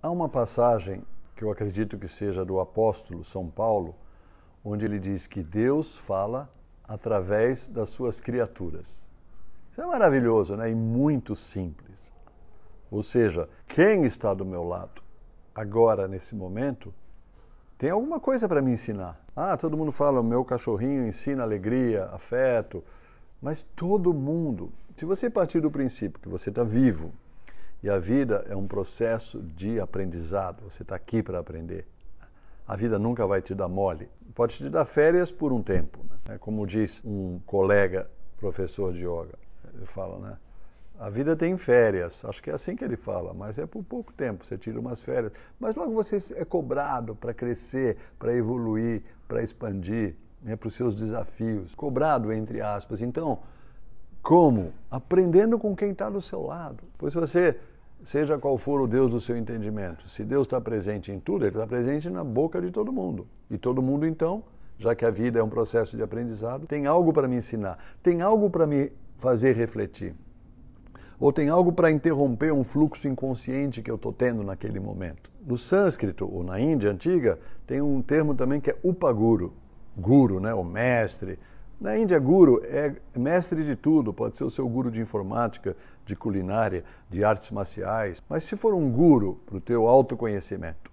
Há uma passagem que eu acredito que seja do apóstolo São Paulo, onde ele diz que Deus fala através das suas criaturas. Isso é maravilhoso, né? E muito simples. Ou seja, quem está do meu lado agora nesse momento tem alguma coisa para me ensinar. Ah, todo mundo fala, o meu cachorrinho ensina alegria, afeto, mas todo mundo, se você partir do princípio que você está vivo, e a vida é um processo de aprendizado. Você está aqui para aprender. A vida nunca vai te dar mole. Pode te dar férias por um tempo. Né? É como diz um colega professor de yoga, ele fala, né? A vida tem férias, acho que é assim que ele fala, mas é por pouco tempo, você tira umas férias. Mas logo você é cobrado para crescer, para evoluir, para expandir, né, para os seus desafios. Cobrado, entre aspas. Então, como? Aprendendo com quem está do seu lado. Pois se você, seja qual for o Deus do seu entendimento, se Deus está presente em tudo, Ele está presente na boca de todo mundo. E todo mundo, então, já que a vida é um processo de aprendizado, tem algo para me ensinar, tem algo para me fazer refletir. Ou tem algo para interromper um fluxo inconsciente que eu estou tendo naquele momento. No sânscrito ou na Índia antiga, tem um termo também que é upaguru, guru, né? o mestre, na Índia, guru é mestre de tudo, pode ser o seu guru de informática, de culinária, de artes marciais, mas se for um guru para o teu autoconhecimento,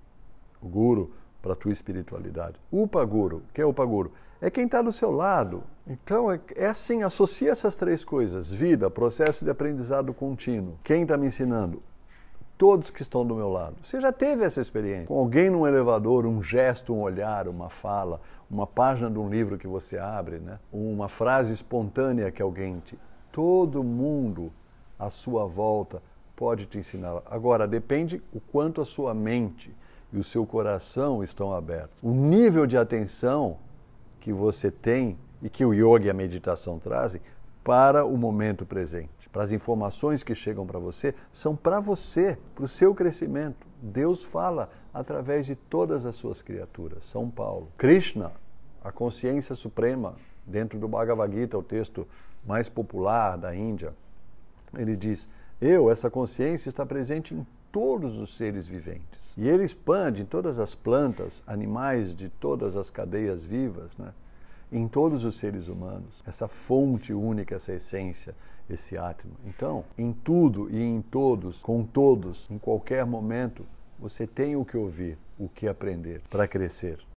o guru para a tua espiritualidade, upa guru, que é upa guru? É quem está do seu lado. Então, é, é assim, associa essas três coisas, vida, processo de aprendizado contínuo. Quem está me ensinando? todos que estão do meu lado. Você já teve essa experiência? Com alguém num elevador, um gesto, um olhar, uma fala, uma página de um livro que você abre, né? uma frase espontânea que alguém te. Todo mundo à sua volta pode te ensinar. Agora, depende o quanto a sua mente e o seu coração estão abertos. O nível de atenção que você tem e que o yoga e a meditação trazem para o momento presente. Para as informações que chegam para você, são para você, para o seu crescimento. Deus fala através de todas as suas criaturas. São Paulo. Krishna, a consciência suprema, dentro do Bhagavad Gita, o texto mais popular da Índia, ele diz: Eu, essa consciência está presente em todos os seres viventes. E ele expande em todas as plantas, animais de todas as cadeias vivas, né? em todos os seres humanos, essa fonte única, essa essência, esse átomo. Então, em tudo e em todos, com todos, em qualquer momento, você tem o que ouvir, o que aprender para crescer.